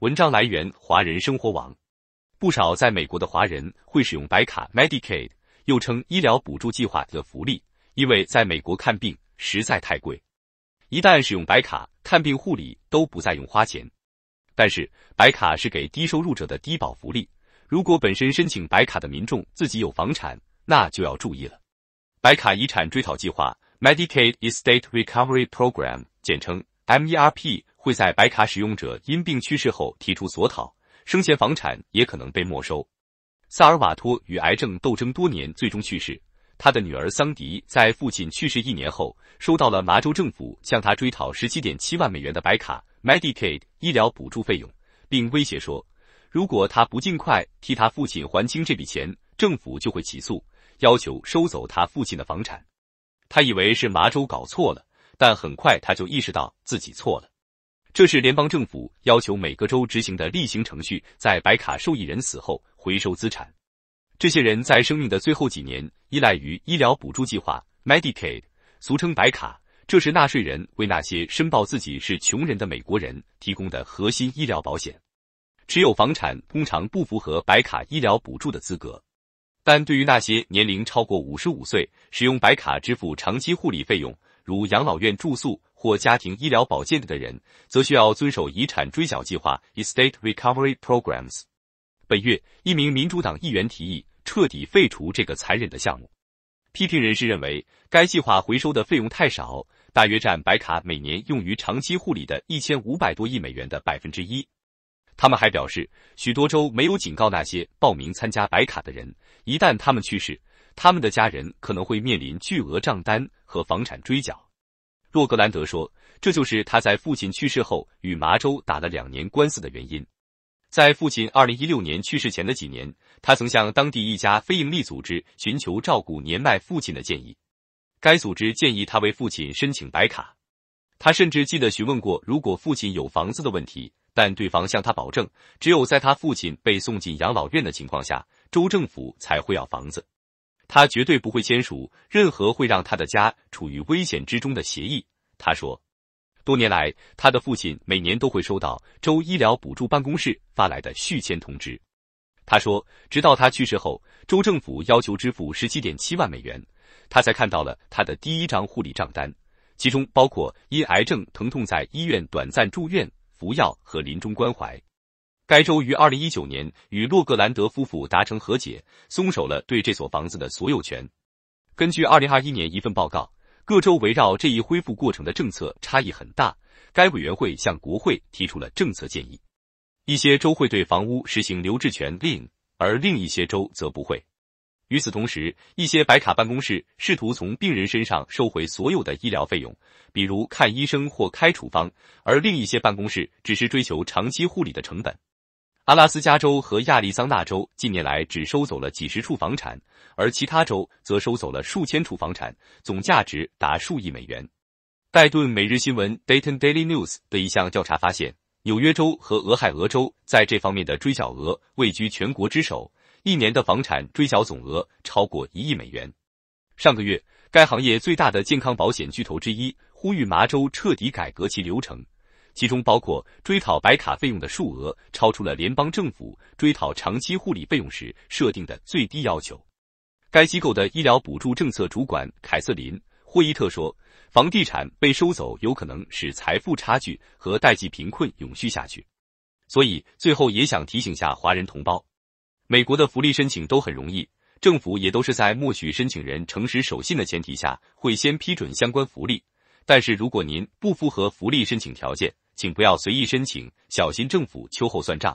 文章来源：华人生活网。不少在美国的华人会使用白卡 Medicaid，又称医疗补助计划的福利，因为在美国看病实在太贵。一旦使用白卡，看病护理都不再用花钱。但是白卡是给低收入者的低保福利，如果本身申请白卡的民众自己有房产，那就要注意了。白卡遗产追讨计划 Medicaid Estate Recovery Program 简称 MERP。会在白卡使用者因病去世后提出索讨，生前房产也可能被没收。萨尔瓦托与癌症斗争多年，最终去世。他的女儿桑迪在父亲去世一年后，收到了麻州政府向他追讨十七点七万美元的白卡 Medicaid 医疗补助费用，并威胁说，如果他不尽快替他父亲还清这笔钱，政府就会起诉，要求收走他父亲的房产。他以为是麻州搞错了，但很快他就意识到自己错了。这是联邦政府要求每个州执行的例行程序，在白卡受益人死后回收资产。这些人在生命的最后几年依赖于医疗补助计划 Medicaid，俗称白卡。这是纳税人为那些申报自己是穷人的美国人提供的核心医疗保险。持有房产通常不符合白卡医疗补助的资格，但对于那些年龄超过五十五岁、使用白卡支付长期护理费用，如养老院住宿。或家庭医疗保健的的人，则需要遵守遗产追缴计划 （estate recovery programs）。本月，一名民主党议员提议彻底废除这个残忍的项目。批评人士认为，该计划回收的费用太少，大约占白卡每年用于长期护理的一千五百多亿美元的百分之一。他们还表示，许多州没有警告那些报名参加白卡的人，一旦他们去世，他们的家人可能会面临巨额账单和房产追缴。洛格兰德说：“这就是他在父亲去世后与麻州打了两年官司的原因。在父亲二零一六年去世前的几年，他曾向当地一家非营利组织寻求照顾年迈父亲的建议。该组织建议他为父亲申请白卡。他甚至记得询问过如果父亲有房子的问题，但对方向他保证，只有在他父亲被送进养老院的情况下，州政府才会要房子。”他绝对不会签署任何会让他的家处于危险之中的协议。他说，多年来，他的父亲每年都会收到州医疗补助办公室发来的续签通知。他说，直到他去世后，州政府要求支付十七点七万美元，他才看到了他的第一张护理账单，其中包括因癌症疼痛在医院短暂住院、服药和临终关怀。该州于二零一九年与洛格兰德夫妇达成和解，松手了对这所房子的所有权。根据二零二一年一份报告，各州围绕这一恢复过程的政策差异很大。该委员会向国会提出了政策建议，一些州会对房屋实行留置权令，而另一些州则不会。与此同时，一些白卡办公室试图从病人身上收回所有的医疗费用，比如看医生或开处方，而另一些办公室只是追求长期护理的成本。阿拉斯加州和亚利桑那州近年来只收走了几十处房产，而其他州则收走了数千处房产，总价值达数亿美元。盖顿每日新闻 （Dayton Daily News） 的一项调查发现，纽约州和俄亥俄州在这方面的追缴额位居全国之首，一年的房产追缴总额超过一亿美元。上个月，该行业最大的健康保险巨头之一呼吁麻州彻底改革其流程。其中包括追讨白卡费用的数额超出了联邦政府追讨长期护理费用时设定的最低要求。该机构的医疗补助政策主管凯瑟琳·霍伊特说：“房地产被收走有可能使财富差距和代际贫困永续下去。”所以最后也想提醒下华人同胞，美国的福利申请都很容易，政府也都是在默许申请人诚实守信的前提下会先批准相关福利。但是如果您不符合福利申请条件，请不要随意申请，小心政府秋后算账。